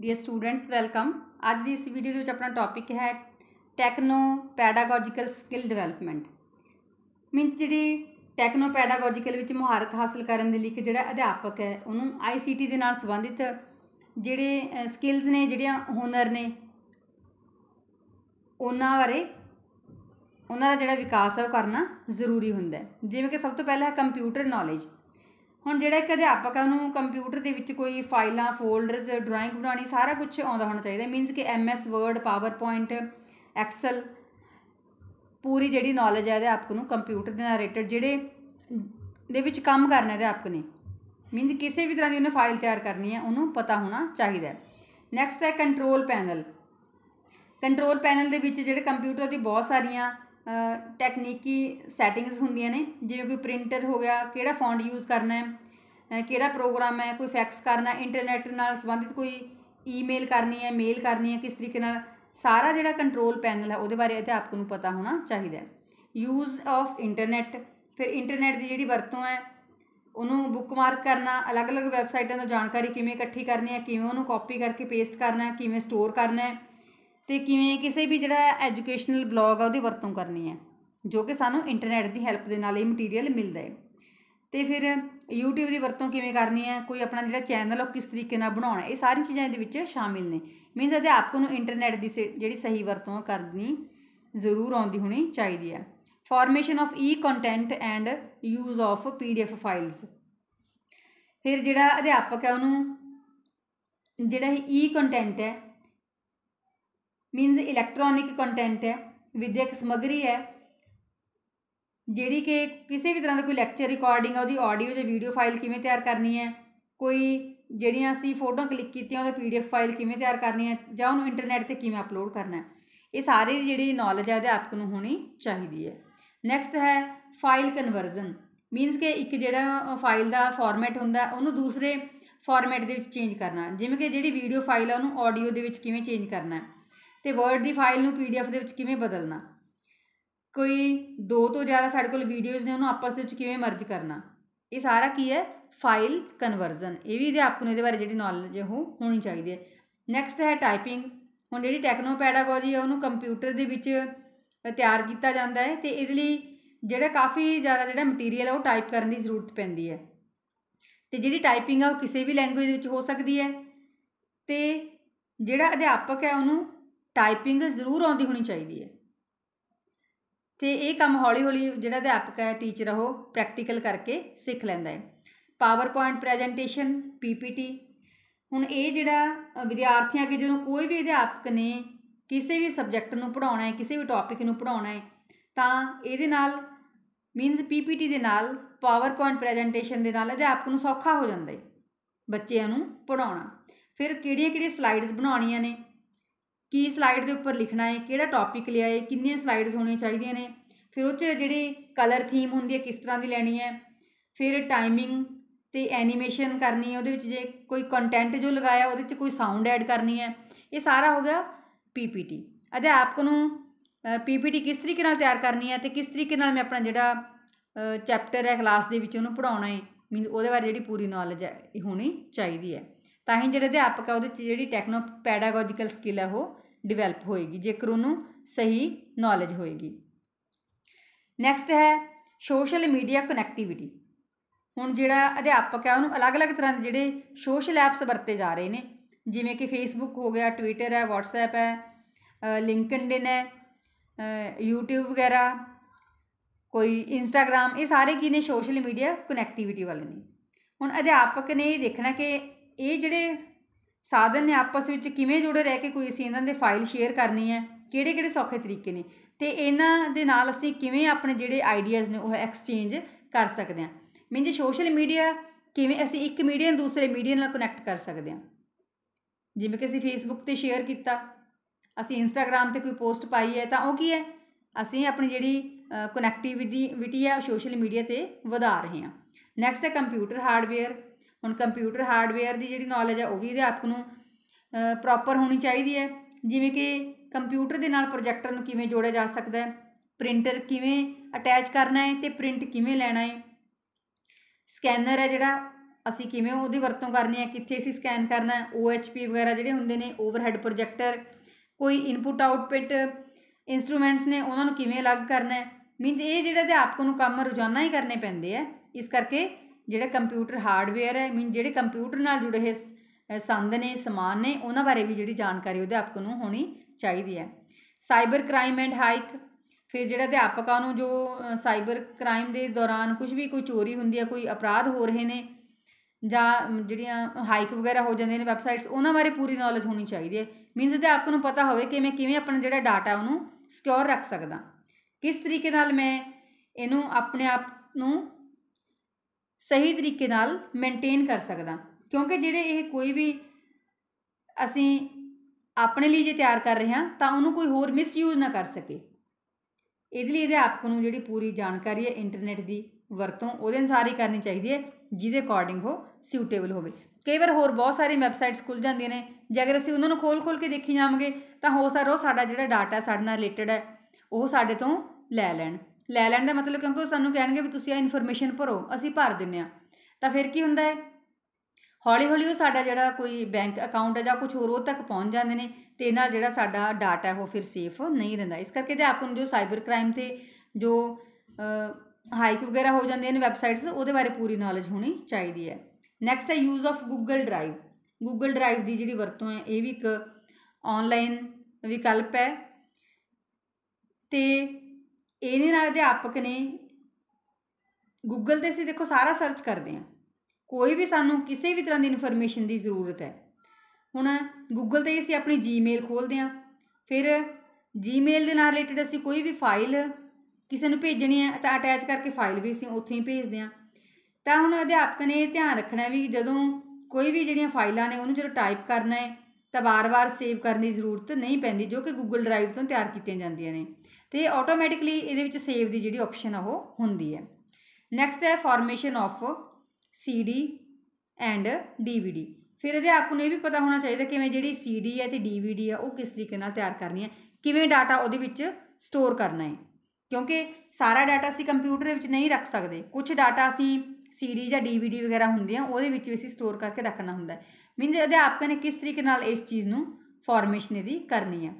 dear students welcome ਅੱਜ ਦੀ ਇਸ video ਦੇ ਵਿੱਚ ਆਪਣਾ ਟੌਪਿਕ ਹੈ techno pedagogical skill development mean ਜਿਹੜੀ ਟੈਕਨੋ ਪੈਡਾਗੋਜੀਕਲ ਵਿੱਚ ਮਹਾਰਤ ਹਾਸਲ ਕਰਨ ਦੇ ਲਈ ਕਿ ਜਿਹੜਾ ਅਧਿਆਪਕ ਹੈ ਉਹਨੂੰ ਆਈਸੀਟੀ ਦੇ ਨਾਲ ਸੰਬੰਧਿਤ ਜਿਹੜੇ ਸਕਿੱਲਸ ਨੇ ਜਿਹੜੀਆਂ ਹੁਨਰ ਨੇ ਉਹਨਾਂ ਬਾਰੇ ਉਹਨਾਂ ਦਾ ਜਿਹੜਾ ਵਿਕਾਸ ਹੈ ਉਹ ਕਰਨਾ ਜ਼ਰੂਰੀ ਹੁੰਦਾ ਹੈ ਜਿਵੇਂ ਕਿ ਸਭ ਤੋਂ ਪਹਿਲਾਂ ਕੰਪਿਊਟਰ ਨੌਲੇਜ ਹੁਣ ਜਿਹੜਾ ਇੱਕ ਅਧਿਆਪਕ ਆ ਉਹਨੂੰ ਕੰਪਿਊਟਰ ਦੇ ਵਿੱਚ ਕੋਈ ਫਾਈਲਾਂ ਫੋਲਡਰਸ ਡਰਾਇੰਗ ਬਣਾਉਣੀ ਸਾਰਾ ਕੁਝ ਆਉਂਦਾ ਹੋਣਾ ਚਾਹੀਦਾ ਮੀਨਸ ਕਿ M S Word PowerPoint Excel ਪੂਰੀ ਜਿਹੜੀ ਨੌਲੇਜ ਹੈ ਅਧਿਆਪਕ ਨੂੰ ਕੰਪਿਊਟਰ ਦੇ ਨਾਲ ਰਿਲੇਟਡ ਜਿਹੜੇ ਦੇ ਵਿੱਚ ਕੰਮ ਕਰਨਾ ਹੈ ਅਧਿਆਪਕ ਨੇ ਮੀਨਸ ਕਿਸੇ ਵੀ ਤਰ੍ਹਾਂ ਦੀ ਉਹਨੇ ਫਾਈਲ ਤਿਆਰ ਕਰਨੀ ਹੈ ਉਹਨੂੰ ਪਤਾ ਹੋਣਾ ਚਾਹੀਦਾ ਨੈਕਸਟ ਹੈ ਕੰਟਰੋਲ ਪੈਨਲ ਕੰਟਰੋਲ ਪੈਨਲ ਦੇ ਵਿੱਚ ਜਿਹੜੇ ਕੰਪਿਊਟਰ ਦੀ ਬਹੁਤ ਸਾਰੀਆਂ ਟੈਕਨੀਕੀ ਸੈਟਿੰਗਸ ਹੁੰਦੀਆਂ ਨੇ ਜਿਵੇਂ ਕੋਈ ਪ੍ਰਿੰਟਰ ਹੋ ਗਿਆ ਕਿਹੜਾ ਫੌਂਟ ਯੂਜ਼ ਕਰਨਾ ਹੈ ਕਿਹੜਾ ਪ੍ਰੋਗਰਾਮ ਹੈ ਕੋਈ ਫੈਕਸ ਕਰਨਾ ਇੰਟਰਨੈਟ ਨਾਲ ਸੰਬੰਧਿਤ ਕੋਈ ਈਮੇਲ ਕਰਨੀ ਹੈ ਮੇਲ ਕਰਨੀ ਹੈ ਕਿਸ ਤਰੀਕੇ ਨਾਲ ਸਾਰਾ ਜਿਹੜਾ ਕੰਟਰੋਲ ਪੈਨਲ ਹੈ ਉਹਦੇ ਬਾਰੇ ਅਧਿਆਪਕ ਨੂੰ ਪਤਾ ਹੋਣਾ ਚਾਹੀਦਾ ਹੈ ਯੂਜ਼ ਆਫ ਇੰਟਰਨੈਟ ਫਿਰ ਇੰਟਰਨੈਟ ਦੀ ਜਿਹੜੀ ਵਰਤੋਂ ਹੈ ਉਹਨੂੰ ਬੁੱਕਮਾਰਕ ਕਰਨਾ ਅਲੱਗ-ਅਲੱਗ ਵੈਬਸਾਈਟਾਂ ਤੋਂ ਜਾਣਕਾਰੀ ਕਿਵੇਂ ਇਕੱਠੀ ਕਰਨੀ ਹੈ ਕਿਵੇਂ ਉਹਨੂੰ ਕਾਪੀ ਕਰਕੇ ਪੇਸਟ ਕਰਨਾ ਹੈ ਕਿਵੇਂ ਸਟੋਰ ਕਰਨਾ ਹੈ ਤੇ ਕਿਵੇਂ ਕਿਸੇ ਵੀ ਜਿਹੜਾ ਐਜੂਕੇਸ਼ਨਲ ਬਲੌਗ ਆ ਉਹਦੀ ਵਰਤੋਂ ਕਰਨੀ ਹੈ ਜੋ ਕਿ ਸਾਨੂੰ ਇੰਟਰਨੈਟ ਦੀ ਹੈਲਪ ਦੇ ਨਾਲ ਇਹ ਮਟੀਰੀਅਲ ਮਿਲਦਾ ਹੈ ਤੇ ਫਿਰ YouTube ਦੀ ਵਰਤੋਂ ਕਿਵੇਂ ਕਰਨੀ ਹੈ ਕੋਈ ਆਪਣਾ ਜਿਹੜਾ ਚੈਨਲ ਉਹ ਕਿਸ ਤਰੀਕੇ ਨਾਲ ਬਣਾਉਣਾ ਇਹ ਸਾਰੀਆਂ ਚੀਜ਼ਾਂ ਇਹਦੇ ਵਿੱਚ ਸ਼ਾਮਿਲ ਨੇ ਮੀਨਸ ਅਧਿਆਪਕ ਨੂੰ ਇੰਟਰਨੈਟ ਦੀ ਜਿਹੜੀ ਸਹੀ ਵਰਤੋਂ ਕਰਨੀ ਜ਼ਰੂਰ ਆਉਂਦੀ ਹੋਣੀ ਚਾਹੀਦੀ ਹੈ formation of e content and use of PDF files ਫਿਰ ਜਿਹੜਾ ਅਧਿਆਪਕ ਹੈ ਉਹਨੂੰ ਜਿਹੜਾ ਇਹ ਈ ਕੰਟੈਂਟ ਹੈ ਮੀਨਸ ਇਲੈਕਟ੍ਰੋਨਿਕ ਕੰਟੈਂਟ ਹੈ ਵਿਦਿਅਕ ਸਮਗਰੀ ਹੈ ਜਿਹੜੀ ਕਿ ਕਿਸੇ ਵੀ ਤਰ੍ਹਾਂ ਦਾ ਕੋਈ ਲੈਕਚਰ ਰਿਕਾਰਡਿੰਗ ਆ ਉਹਦੀ ਆਡੀਓ ਜਾਂ ਵੀਡੀਓ ਫਾਈਲ ਕਿਵੇਂ ਤਿਆਰ ਕਰਨੀ ਹੈ ਕੋਈ ਜਿਹੜੀਆਂ ਅਸੀਂ ਫੋਟੋ ਕਲਿੱਕ ਕੀਤੀਆਂ ਉਹਦਾ ਪੀਡੀਐਫ ਫਾਈਲ ਕਿਵੇਂ ਤਿਆਰ ਕਰਨੀ ਹੈ ਜਾਂ ਉਹਨੂੰ ਇੰਟਰਨੈਟ ਤੇ ਕਿਵੇਂ ਅਪਲੋਡ ਕਰਨਾ ਹੈ ਇਹ ਸਾਰੀ ਜਿਹੜੀ ਨੌਲੇਜ ਹੈ ਅਧਿਆਪਕ ਨੂੰ ਹੋਣੀ ਚਾਹੀਦੀ ਹੈ ਨੈਕਸਟ ਹੈ ਫਾਈਲ ਕਨਵਰਜ਼ਨ ਮੀਨਸ ਕਿ ਇੱਕ ਜਿਹੜਾ ਫਾਈਲ ਦਾ ਫਾਰਮੈਟ ਹੁੰਦਾ ਉਹਨੂੰ ਦੂਸਰੇ ਫਾਰਮੈਟ ਦੇ ਵਿੱਚ ਚੇਂਜ ਕਰਨਾ ਜਿਵੇਂ ਕਿ ਜਿਹੜੀ ਵੀਡੀਓ ਫਾਈਲ ਹੈ ਉਹਨੂੰ ਆਡੀਓ ਦੇ ਵਿੱਚ ਕਿਵੇਂ ਚੇਂਜ ਕਰਨਾ ਹੈ ਤੇ ਵਰਡ ਦੀ ਫਾਈਲ ਨੂੰ ਪੀਡੀਐਫ ਦੇ ਵਿੱਚ ਕਿਵੇਂ ਬਦਲਣਾ ਕੋਈ ਦੋ ਤੋਂ ਜ਼ਿਆਦਾ ਸਾਡੇ ਕੋਲ ਵੀਡੀਓਜ਼ ਨੇ ਉਹਨੂੰ ਆਪਸ ਦੇ ਵਿੱਚ ਕਿਵੇਂ ਮਰਜ ਕਰਨਾ ਇਹ ਸਾਰਾ ਕੀ ਹੈ ਫਾਈਲ ਕਨਵਰਜ਼ਨ ਇਹ ਵੀ ਅਧਿਆਪਕ ਨੂੰ ਇਹਦੇ ਬਾਰੇ ਜਿਹੜੀ ਨੌਲੇਜ ਉਹ ਹੋਣੀ ਚਾਹੀਦੀ ਹੈ ਨੈਕਸਟ ਹੈ ਟਾਈਪਿੰਗ ਹੁਣ ਜਿਹੜੀ ਟੈਕਨੋ ਪੈਡਾਗੋਜੀ ਹੈ ਉਹਨੂੰ ਕੰਪਿਊਟਰ ਦੇ ਵਿੱਚ ਤਿਆਰ ਕੀਤਾ ਜਾਂਦਾ ਹੈ ਤੇ ਇਹਦੇ ਲਈ ਜਿਹੜਾ ਕਾਫੀ ਜ਼ਿਆਦਾ ਜਿਹੜਾ ਮਟੀਰੀਅਲ ਹੈ ਉਹ ਟਾਈਪ ਕਰਨ ਦੀ ਜ਼ਰੂਰਤ ਪੈਂਦੀ ਹੈ ਤੇ ਜਿਹੜੀ ਟਾਈਪਿੰਗ ਆ ਉਹ ਕਿਸੇ ਵੀ ਲੈਂਗੁਏਜ ਵਿੱਚ ਹੋ ਸਕਦੀ ਹੈ ਤੇ ਜਿਹੜਾ ਅਧਿਆਪਕ ਹੈ ਉਹਨੂੰ ਟਾਈਪਿੰਗ ਜ਼ਰੂਰ ਆਉਂਦੀ ਹੋਣੀ ਚਾਹੀਦੀ ਹੈ ਤੇ ਇਹ ਕੰਮ ਹੌਲੀ-ਹੌਲੀ ਜਿਹੜਾ ਅਧਿਆਪਕ ਹੈ ਟੀਚਰ ਉਹ ਪ੍ਰੈਕਟੀਕਲ ਕਰਕੇ ਸਿੱਖ ਲੈਂਦਾ ਹੈ ਪਾਵਰਪੁਆਇੰਟ ਪ੍ਰੈਜੈਂਟੇਸ਼ਨ ਪੀਪੀਟੀ ਹੁਣ ਇਹ ਜਿਹੜਾ ਵਿਦਿਆਰਥੀਆਂ ਕੇ ਜਦੋਂ ਕੋਈ ਵੀ ਅਧਿਆਪਕ ਨੇ ਕਿਸੇ ਵੀ ਸਬਜੈਕਟ ਨੂੰ ਪੜਾਉਣਾ ਹੈ ਕਿਸੇ ਵੀ ਟੌਪਿਕ ਨੂੰ ਪੜਾਉਣਾ ਹੈ ਤਾਂ ਇਹਦੇ ਨਾਲ ਮੀਨਸ ਪੀਪੀਟੀ ਦੇ ਨਾਲ ਪਾਵਰਪੁਆਇੰਟ ਪ੍ਰੈਜੈਂਟੇਸ਼ਨ ਦੇ ਨਾਲ ਅਧਿਆਪਕ ਨੂੰ ਸੌਖਾ ਹੋ ਜਾਂਦਾ ਹੈ ਬੱਚਿਆਂ ਨੂੰ ਪੜਾਉਣਾ ਫਿਰ ਕਿਹੜੀਆਂ-ਕਿਹੜੀਆਂ ਸਲਾਈਡਸ ਬਣਾਉਣੀਆਂ ਨੇ ਕੀ ਸਲਾਈਡ ਦੇ ਉੱਪਰ ਲਿਖਣਾ ਹੈ ਕਿਹੜਾ ਟੌਪਿਕ ਲਿਆ ਹੈ ਕਿੰਨੀਆਂ ਸਲਾਈਡਸ ਹੋਣੀਆਂ ਚਾਹੀਦੀਆਂ ਨੇ ਫਿਰ ਉਹ 'ਚ ਜਿਹੜੀ ਕਲਰ ਥੀਮ ਹੁੰਦੀ ਹੈ ਕਿਸ ਤਰ੍ਹਾਂ ਦੀ ਲੈਣੀ ਹੈ ਫਿਰ ਟਾਈਮਿੰਗ ਤੇ ਐਨੀਮੇਸ਼ਨ ਕਰਨੀ ਹੈ ਉਹਦੇ ਵਿੱਚ ਜੇ ਕੋਈ ਕੰਟੈਂਟ ਜੋ ਲਗਾਇਆ ਉਹਦੇ ਵਿੱਚ ਕੋਈ ਸਾਊਂਡ ਐਡ ਕਰਨੀ ਹੈ ਇਹ ਸਾਰਾ ਹੋ ਗਿਆ ਪੀਪੀਟੀ ਅਧਿਆਪਕ ਨੂੰ ਪੀਪੀਟੀ ਕਿਸ ਤਰੀਕੇ ਨਾਲ ਤਿਆਰ ਕਰਨੀ ਹੈ ਤੇ ਕਿਸ ਤਰੀਕੇ ਨਾਲ ਮੈਂ ਆਪਣਾ ਜਿਹੜਾ ਚੈਪਟਰ ਹੈ ਕਲਾਸ ਦੇ ਵਿੱਚ ਉਹਨੂੰ ਪੜਾਉਣਾ ਹੈ ਮੀਨ ਉਹਦੇ ਬਾਰੇ ਜਿਹੜੀ ਪੂਰੀ ਨੌਲੇਜ ਹੈ ਇਹ ਹੋਣੀ ਚਾਹੀਦੀ ਹੈ ਤਾਂ ਹੀ ਜਿਹੜੇ ਅਧਿਆਪਕ ਆ ਉਹਦੇ 'ਚ ਜਿਹੜੀ ਟੈਕਨੋ ਪੈਡਾਗੋਜੀਕਲ ਸਕਿੱਲ ਹੈ ਉਹ ਡਿਵੈਲਪ ਹੋਏਗੀ ਜੇਕਰ ਉਹਨੂੰ ਸਹੀ ਨੌਲੇਜ ਹੋਏਗੀ ਨੈਕਸਟ ਹੈ ਸੋਸ਼ਲ ਮੀਡੀਆ ਕਨੈਕਟੀਵਿਟੀ ਹੁਣ ਜਿਹੜਾ ਅਧਿਆਪਕ ਹੈ ਉਹਨੂੰ ਅਲੱਗ-ਅਲੱਗ ਤਰ੍ਹਾਂ ਦੇ ਜਿਹੜੇ ਸੋਸ਼ਲ ਐਪਸ ਵਰਤੇ ਜਾ ਰਹੇ ਨੇ ਜਿਵੇਂ ਕਿ ਫੇਸਬੁੱਕ ਹੋ ਗਿਆ ਟਵਿੱਟਰ ਹੈ ਵਟਸਐਪ ਹੈ ਲਿੰਕਡਇਨ ਹੈ YouTube ਵਗੈਰਾ ਕੋਈ Instagram ਇਹ ਸਾਰੇ ਕੀ ਨੇ ਸੋਸ਼ਲ ਮੀਡੀਆ ਕਨੈਕਟੀਵਿਟੀ ਵਾਲੇ ਨੇ ਹੁਣ ਅਧਿਆਪਕ ਨੇ ਇਹ ਦੇਖਣਾ ਕਿ ਇਹ ਜਿਹੜੇ ਸਾਧਨ ਨੇ ਆਪਸ ਵਿੱਚ ਕਿਵੇਂ ਜੁੜੇ ਰਹਿ ਕੇ ਕੋਈ ਅਸੀਂ ਇਹਨਾਂ ਦੇ ਫਾਈਲ ਸ਼ੇਅਰ ਕਰਨੀ ਹੈ ਕਿਹੜੇ ਕਿਹੜੇ ਸੌਖੇ ਤਰੀਕੇ ਨੇ ਤੇ ਇਹਨਾਂ ਦੇ ਨਾਲ ਅਸੀਂ ਕਿਵੇਂ ਆਪਣੇ ਜਿਹੜੇ ਆਈਡੀਆਜ਼ ਨੇ ਉਹ ਐਕਸਚੇਂਜ ਕਰ ਸਕਦੇ ਹਾਂ ਮੀਨਜ਼ ਸੋਸ਼ਲ ਮੀਡੀਆ ਕਿਵੇਂ ਅਸੀਂ ਇੱਕ ਮੀਡੀਆ ਨੂੰ ਦੂਸਰੇ ਮੀਡੀਆ ਨਾਲ ਕਨੈਕਟ ਕਰ ਸਕਦੇ ਹਾਂ ਜਿਵੇਂ ਕਿ ਅਸੀਂ ਫੇਸਬੁੱਕ ਤੇ ਸ਼ੇਅਰ ਕੀਤਾ ਅਸੀਂ ਇੰਸਟਾਗ੍ਰam ਤੇ ਕੋਈ ਪੋਸਟ ਪਾਈ ਹੈ ਤਾਂ ਉਹ ਕੀ ਹੈ ਅਸੀਂ ਆਪਣੀ ਜਿਹੜੀ ਕਨੈਕਟੀਵਿਟੀ ਵਿਟੀ ਹੈ ਸੋਸ਼ਲ ਮੀਡੀਆ ਤੇ ਵਧਾ ਰਹੇ ਹਾਂ ਨੈਕਸਟ ਹੈ ਕੰਪਿਊਟਰ ਹਾਰਡਵੇਅਰ ਹੁਣ ਕੰਪਿਊਟਰ ਹਾਰਡਵੇਅਰ ਦੀ ਜਿਹੜੀ ਨੌਲੇਜ ਹੈ ਉਹ ਵੀ ਅਧਿਆਪਕ ਨੂੰ ਪ੍ਰੋਪਰ ਹੋਣੀ ਚਾਹੀਦੀ ਹੈ ਜਿਵੇਂ ਕਿ ਕੰਪਿਊਟਰ ਦੇ ਨਾਲ ਪ੍ਰੋਜੈਕਟਰ ਨੂੰ ਕਿਵੇਂ ਜੋੜਿਆ ਜਾ ਸਕਦਾ ਹੈ ਪ੍ਰਿੰਟਰ ਕਿਵੇਂ ਅਟੈਚ ਕਰਨਾ ਹੈ ਤੇ ਪ੍ਰਿੰਟ ਕਿਵੇਂ ਲੈਣਾ ਹੈ ਸਕੈਨਰ ਹੈ ਜਿਹੜਾ ਅਸੀਂ ਕਿਵੇਂ ਉਹਦੀ ਵਰਤੋਂ ਕਰਨੀ ਹੈ ਕਿੱਥੇ ਅਸੀਂ ਸਕੈਨ ਕਰਨਾ ਹੈ OHP ਵਗੈਰਾ ਜਿਹੜੇ ਹੁੰਦੇ ਨੇ ਓਵਰਹੈਡ ਪ੍ਰੋਜੈਕਟਰ ਕੋਈ ਇਨਪੁਟ ਆਊਟਪੁੱਟ ਇਨਸਟਰੂਮੈਂਟਸ ਨੇ ਉਹਨਾਂ ਨੂੰ ਕਿਵੇਂ ਅਲੱਗ ਕਰਨਾ ਹੈ ਮੀਨਸ ਇਹ ਜਿਹੜਾ ਅਧਿਆਪਕ ਨੂੰ ਕੰਮ ਰੋਜ਼ਾਨਾ ਹੀ ਕਰਨੇ ਪੈਂਦੇ ਆ ਇਸ ਕਰਕੇ ਜਿਹੜਾ ਕੰਪਿਊਟਰ ਹਾਰਡਵੇਅਰ ਹੈ ਮੀਨ ਜਿਹੜੇ ਕੰਪਿਊਟਰ ਨਾਲ ਜੁੜੇ ਹੋਏ ਸੰਦ ਨੇ ਸਮਾਨ ਨੇ ਉਹਨਾਂ ਬਾਰੇ ਵੀ ਜਿਹੜੀ ਜਾਣਕਾਰੀ ਅਧਿਆਪਕ ਨੂੰ ਹੋਣੀ ਚਾਹੀਦੀ ਹੈ ਸਾਈਬਰ ਕ੍ਰਾਈਮ ਐਂਡ ਹਾਈਕ ਫਿਰ ਜਿਹੜਾ ਅਧਿਆਪਕਾਂ ਨੂੰ ਜੋ ਸਾਈਬਰ ਕ੍ਰਾਈਮ ਦੇ ਦੌਰਾਨ ਕੁਝ ਵੀ ਕੋਈ ਚੋਰੀ ਹੁੰਦੀ ਹੈ ਕੋਈ ਅਪਰਾਧ ਹੋ ਰਹੇ ਨੇ ਜਾਂ ਜਿਹੜੀਆਂ ਹਾਈਕ ਵਗੈਰਾ ਹੋ ਜਾਂਦੇ ਨੇ ਵੈਬਸਾਈਟਸ ਉਹਨਾਂ ਬਾਰੇ ਪੂਰੀ ਨੌਲੇਜ ਹੋਣੀ ਚਾਹੀਦੀ ਹੈ ਮੀਨਸ ਅਧਿਆਪਕ ਨੂੰ ਪਤਾ ਹੋਵੇ ਕਿ ਮੈਂ ਕਿਵੇਂ ਆਪਣਾ ਜਿਹੜਾ ਡਾਟਾ ਉਹਨੂੰ ਸਿਕਿਉਰ ਰੱਖ ਸਕਦਾ ਕਿਸ ਤਰੀਕੇ ਨਾਲ ਮੈਂ ਇਹਨੂੰ ਆਪਣੇ ਆਪ ਨੂੰ ਸਹੀ ਤਰੀਕੇ ਨਾਲ ਮੇਨਟੇਨ ਕਰ ਸਕਦਾ ਕਿਉਂਕਿ ਜਿਹੜੇ ਇਹ ਕੋਈ ਵੀ ਅਸੀਂ ਆਪਣੇ ਲਈ ਜੇ ਤਿਆਰ ਕਰ ਰਹੇ ਹਾਂ ਤਾਂ ਉਹਨੂੰ ਕੋਈ ਹੋਰ ਮਿਸਯੂਜ਼ ਨਾ ਕਰ ਸਕੇ ਇਹਦੇ ਲਈ ਇਹਦੇ ਆਪ ਨੂੰ ਜਿਹੜੀ ਪੂਰੀ ਜਾਣਕਾਰੀ ਹੈ ਇੰਟਰਨੈਟ ਦੀ ਵਰਤੋਂ ਉਹਦੇ ਅਨੁਸਾਰ ਹੀ ਕਰਨੀ ਚਾਹੀਦੀ ਹੈ ਜਿਹਦੇ ਅਕੋਰਡਿੰਗ ਹੋ ਸੂਟੇਬਲ ਹੋਵੇ ਕਈ ਵਾਰ ਹੋਰ ਬਹੁਤ ਸਾਰੀ ਵੈਬਸਾਈਟਸ ਖੁੱਲ ਜਾਂਦੀਆਂ ਨੇ ਜੇ ਅਗਰ ਅਸੀਂ ਉਹਨਾਂ ਨੂੰ ਖੋਲ-ਖੋਲ ਕੇ ਦੇਖੀ ਜਾਵਾਂਗੇ ਤਾਂ ਹੋ ਸਕਦਾ ਉਹ ਸਾਡਾ ਜਿਹੜਾ ਡਾਟਾ ਸਾਡੇ ਨਾਲ ਰਿਲੇਟਡ ਹੈ ਉਹ ਸਾਡੇ ਤੋਂ ਲੈ ਲੈਣ ਲੈ ਲੈਣ ਦਾ ਮਤਲਬ ਕਿਉਂਕਿ ਉਹ ਸਾਨੂੰ ਕਹਿਣਗੇ ਵੀ ਤੁਸੀਂ ਇਹ ਇਨਫੋਰਮੇਸ਼ਨ ਭਰੋ ਅਸੀਂ ਭਰ ਦਿੰਨੇ ਆ ਤਾਂ ਫਿਰ ਕੀ ਹੁੰਦਾ ਹੈ ਹੌਲੀ ਹੌਲੀ ਉਹ ਸਾਡਾ ਜਿਹੜਾ ਕੋਈ ਬੈਂਕ ਅਕਾਊਂਟ ਹੈ ਜਾਂ ਕੁਝ ਹੋਰ ਉਹ ਤੱਕ ਪਹੁੰਚ ਜਾਂਦੇ ਨੇ ਤੇ ਨਾਲ ਜਿਹੜਾ ਸਾਡਾ ਡਾਟਾ ਹੈ ਉਹ ਫਿਰ ਸੇਫ ਨਹੀਂ ਰਹਿੰਦਾ ਇਸ ਕਰਕੇ ਜੇ ਆਪਾਂ ਨੂੰ ਜੋ ਸਾਈਬਰ ਕ੍ਰਾਈਮ ਤੇ ਜੋ ਹਾਈਕ ਵਗੈਰਾ ਹੋ ਜਾਂਦੇ ਨੇ ਵੈਬਸਾਈਟਸ ਉਹਦੇ ਬਾਰੇ ਪੂਰੀ ਨੌਲੇਜ ਹੋਣੀ ਚਾਹੀਦੀ ਹੈ ਨੈਕਸਟ ਹੈ use of Google Drive Google Drive ਦੀ ਜਿਹੜੀ ਵਰਤੋਂ ਹੈ ਇਹ ਵੀ ਇੱਕ ਆਨਲਾਈਨ ਵਿਕਲਪ ਹੈ ਤੇ ਨਹੀਂ ਨਾਲ ਅਧਿਆਪਕ ਨੇ ਗੂਗਲ 'ਤੇ ਅਸੀਂ ਦੇਖੋ ਸਾਰਾ ਸਰਚ ਕਰਦੇ ਹਾਂ ਕੋਈ ਵੀ ਸਾਨੂੰ ਕਿਸੇ ਵੀ ਤਰ੍ਹਾਂ ਦੀ ਇਨਫੋਰਮੇਸ਼ਨ ਦੀ ਜ਼ਰੂਰਤ ਹੈ ਹੁਣ ਗੂਗਲ 'ਤੇ ਅਸੀਂ ਆਪਣੀ ਜੀਮੇਲ ਖੋਲਦੇ ਹਾਂ ਫਿਰ ਜੀਮੇਲ ਦੇ ਨਾਲ ਰਿਲੇਟਡ ਅਸੀਂ ਕੋਈ ਵੀ ਫਾਈਲ ਕਿਸੇ ਨੂੰ ਭੇਜਣੀ ਹੈ ਤਾਂ ਅਟੈਚ ਕਰਕੇ ਫਾਈਲ ਵੀ ਅਸੀਂ ਉੱਥੇ ਹੀ ਭੇਜਦੇ ਹਾਂ ਤਾਂ ਹੁਣ ਅਧਿਆਪਕ ਨੇ ਇਹ ਧਿਆਨ ਰੱਖਣਾ ਵੀ ਜਦੋਂ ਕੋਈ ਵੀ ਜਿਹੜੀਆਂ ਫਾਈਲਾਂ ਨੇ ਉਹਨੂੰ ਜਦੋਂ ਟਾਈਪ ਕਰਨਾ ਹੈ ਤਾਂ ਬਾਰ-ਬਾਰ ਸੇਵ ਕਰਨ ਦੀ ਜ਼ਰੂਰਤ ਨਹੀਂ ਪੈਂਦੀ ਜੋ ਕਿ ਗੂਗਲ ਡਰਾਈਵ ਤੋਂ ਤਿਆਰ ਕੀਤੀਆਂ ਜਾਂਦੀਆਂ ਨੇ ਤੇ ਆਟੋਮੈਟਿਕਲੀ ਇਹਦੇ ਵਿੱਚ ਸੇਵ ਦੀ ਜਿਹੜੀ ਆਪਸ਼ਨ ਆ ਉਹ ਹੁੰਦੀ ਹੈ ਨੈਕਸਟ ਹੈ formation of CD and DVD ਫਿਰ ਇਹਦੇ ਆਪ ਨੂੰ ਇਹ ਵੀ ਪਤਾ ਹੋਣਾ ਚਾਹੀਦਾ ਕਿਵੇਂ ਜਿਹੜੀ ਸੀਡੀ ਹੈ ਤੇ ਡੀਵੀਡੀ ਆ ਉਹ ਕਿਸ ਤਰੀਕੇ ਨਾਲ ਤਿਆਰ ਕਰਨੀ ਹੈ ਕਿਵੇਂ ਡਾਟਾ ਉਹਦੇ ਵਿੱਚ ਸਟੋਰ ਕਰਨਾ ਹੈ ਕਿਉਂਕਿ ਸਾਰਾ ਡਾਟਾ ਅਸੀਂ ਕੰਪਿਊਟਰ ਦੇ ਵਿੱਚ ਨਹੀਂ ਰੱਖ ਸਕਦੇ ਕੁਝ ਡਾਟਾ ਅਸੀਂ ਸੀਡੀ ਜਾਂ ਡੀਵੀਡੀ ਵਗੈਰਾ ਹੁੰਦੀਆਂ ਉਹਦੇ ਵਿੱਚ ਵੀ ਅਸੀਂ ਸਟੋਰ ਕਰਕੇ ਰੱਖਣਾ ਹੁੰਦਾ ਹੈ ਮੀਨਸ ਅਧਿਆਪਕਾਂ ਨੇ ਕਿਸ ਤਰੀਕੇ ਨਾਲ ਇਸ ਚੀਜ਼ ਨੂੰ ਫਾਰਮੇਸ਼ਨ ਇਹਦੀ ਕਰਨੀ ਹੈ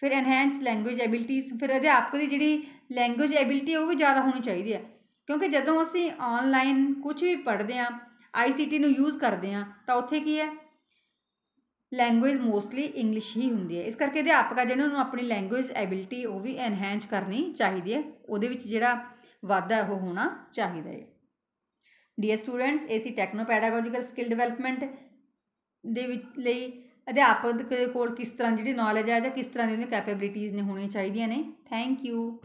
ਫਿਰ ਐਨਹਾਂਸ ਲੈਂਗੁਏਜ ਐਬਿਲਿਟੀਜ਼ ਫਿਰ ਅਧਿਆਪਕ ਦੀ ਜਿਹੜੀ ਲੈਂਗੁਏਜ ਐਬਿਲਿਟੀ ਉਹ ਵੀ ਜ਼ਿਆਦਾ ਹੋਣੀ ਚਾਹੀਦੀ ਹੈ ਕਿਉਂਕਿ ਜਦੋਂ ਅਸੀਂ ਆਨਲਾਈਨ ਕੁਝ ਵੀ ਪੜ੍ਹਦੇ ਆਂ ਆਈਸੀਟੀ ਨੂੰ ਯੂਜ਼ ਕਰਦੇ ਆਂ ਤਾਂ ਉੱਥੇ ਕੀ ਹੈ ਲੈਂਗੁਏਜ ਮੋਸਟਲੀ ਇੰਗਲਿਸ਼ ਹੀ ਹੁੰਦੀ ਹੈ ਇਸ ਕਰਕੇ ਅਧਿਆਪਕ ਜਿਹਨਾਂ ਨੂੰ ਆਪਣੀ ਲੈਂਗੁਏਜ ਐਬਿਲਿਟੀ ਉਹ ਵੀ ਐਨਹਾਂਸ ਕਰਨੀ ਚਾਹੀਦੀ ਹੈ ਉਹਦੇ ਵਿੱਚ ਜਿਹੜਾ ਵਾਧਾ ਉਹ ਹੋਣਾ ਚਾਹੀਦਾ ਹੈ ਡੀਅਰ ਸਟੂਡੈਂਟਸ ਏਸੀ ਟੈਕਨੋ ਪੈਡਾਗੋਜੀਕਲ ਸਕਿੱਲ ਡਿਵੈਲਪਮੈਂਟ ਦੇ ਵਿੱਚ ਲਈ ਅਧਿਆਪਕ ਦੇ ਕੋਲ ਕਿਸ ਤਰ੍ਹਾਂ ਜਿਹੜੀ ਨੌਲੇਜ ਹੈ ਜਾਂ ਕਿਸ ਤਰ੍ਹਾਂ ਦੀ ਉਹਨੇ ਕੈਪੇਬਿਲਿਟੀਆਂ ਨੇ ਹੋਣੀਆਂ ਚਾਹੀਦੀਆਂ ਨੇ ਥੈਂਕ ਯੂ